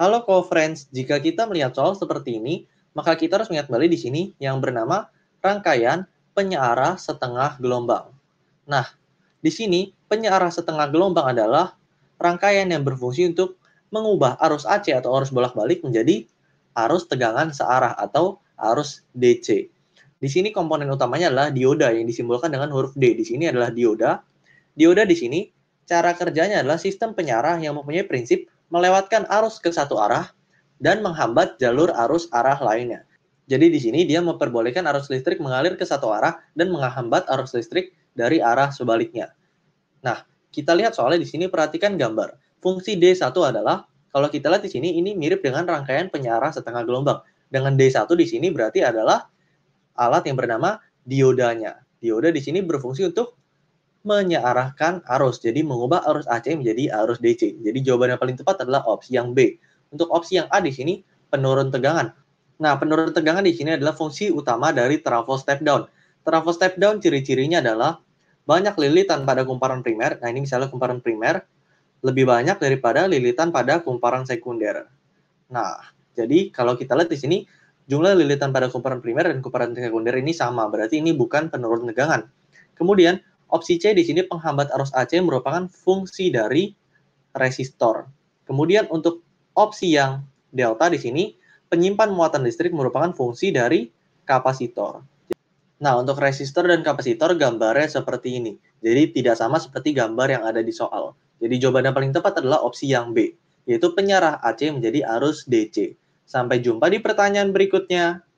Halo co-friends, jika kita melihat soal seperti ini, maka kita harus melihat kembali di sini yang bernama rangkaian penyearah setengah gelombang. Nah, di sini penyearah setengah gelombang adalah rangkaian yang berfungsi untuk mengubah arus AC atau arus bolak-balik menjadi arus tegangan searah atau arus DC. Di sini komponen utamanya adalah dioda yang disimbolkan dengan huruf D. Di sini adalah dioda. Dioda di sini cara kerjanya adalah sistem penyarah yang mempunyai prinsip melewatkan arus ke satu arah dan menghambat jalur arus arah lainnya. Jadi di sini dia memperbolehkan arus listrik mengalir ke satu arah dan menghambat arus listrik dari arah sebaliknya. Nah, kita lihat soalnya di sini perhatikan gambar. Fungsi D1 adalah kalau kita lihat di sini ini mirip dengan rangkaian penyarah setengah gelombang. Dengan D1 di sini berarti adalah alat yang bernama diodanya. Dioda di sini berfungsi untuk menyearahkan arus. Jadi mengubah arus AC menjadi arus DC. Jadi jawaban yang paling tepat adalah opsi yang B. Untuk opsi yang A di sini penurun tegangan. Nah, penurun tegangan di sini adalah fungsi utama dari trafo step down. Trafo step down ciri-cirinya adalah banyak lilitan pada kumparan primer. Nah, ini misalnya kumparan primer lebih banyak daripada lilitan pada kumparan sekunder. Nah, jadi kalau kita lihat di sini jumlah lilitan pada kumparan primer dan kumparan sekunder ini sama, berarti ini bukan penurun tegangan. Kemudian Opsi C di sini penghambat arus AC merupakan fungsi dari resistor. Kemudian untuk opsi yang delta di sini, penyimpan muatan listrik merupakan fungsi dari kapasitor. Nah, untuk resistor dan kapasitor gambarnya seperti ini. Jadi tidak sama seperti gambar yang ada di soal. Jadi jawaban yang paling tepat adalah opsi yang B, yaitu penyarah AC menjadi arus DC. Sampai jumpa di pertanyaan berikutnya.